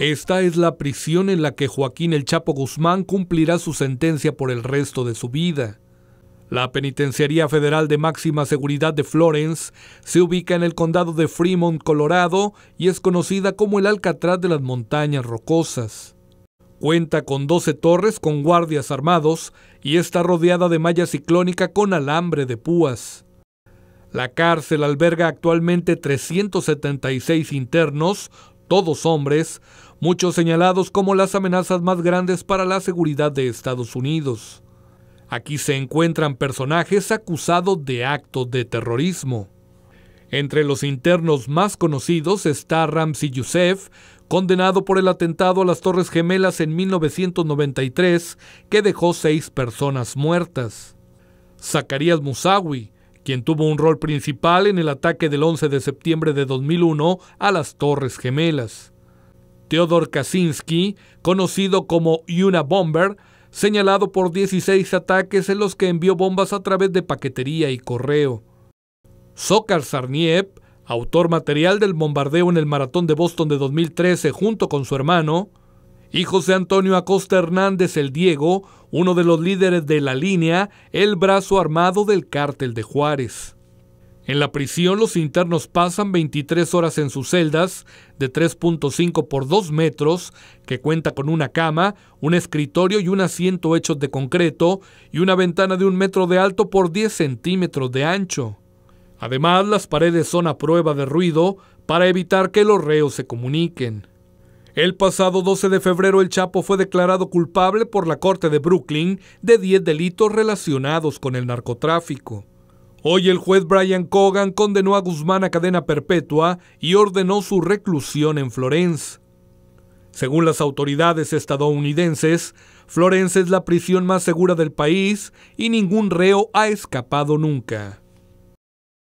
Esta es la prisión en la que Joaquín el Chapo Guzmán cumplirá su sentencia por el resto de su vida. La Penitenciaría Federal de Máxima Seguridad de Florence se ubica en el condado de Fremont, Colorado, y es conocida como el Alcatraz de las Montañas Rocosas. Cuenta con 12 torres con guardias armados y está rodeada de malla ciclónica con alambre de púas. La cárcel alberga actualmente 376 internos, todos hombres, muchos señalados como las amenazas más grandes para la seguridad de Estados Unidos. Aquí se encuentran personajes acusados de actos de terrorismo. Entre los internos más conocidos está Ramzi Youssef, condenado por el atentado a las Torres Gemelas en 1993, que dejó seis personas muertas. Zacarías Musawi, quien tuvo un rol principal en el ataque del 11 de septiembre de 2001 a las Torres Gemelas. Teodor Kaczynski, conocido como Yuna Bomber, señalado por 16 ataques en los que envió bombas a través de paquetería y correo. Sokar Sarniev, autor material del bombardeo en el Maratón de Boston de 2013 junto con su hermano, y José Antonio Acosta Hernández el Diego, uno de los líderes de la línea, el brazo armado del cártel de Juárez. En la prisión los internos pasan 23 horas en sus celdas de 3.5 por 2 metros, que cuenta con una cama, un escritorio y un asiento hechos de concreto y una ventana de un metro de alto por 10 centímetros de ancho. Además, las paredes son a prueba de ruido para evitar que los reos se comuniquen. El pasado 12 de febrero el Chapo fue declarado culpable por la Corte de Brooklyn de 10 delitos relacionados con el narcotráfico. Hoy el juez Brian Cogan condenó a Guzmán a cadena perpetua y ordenó su reclusión en Florence. Según las autoridades estadounidenses, Florence es la prisión más segura del país y ningún reo ha escapado nunca.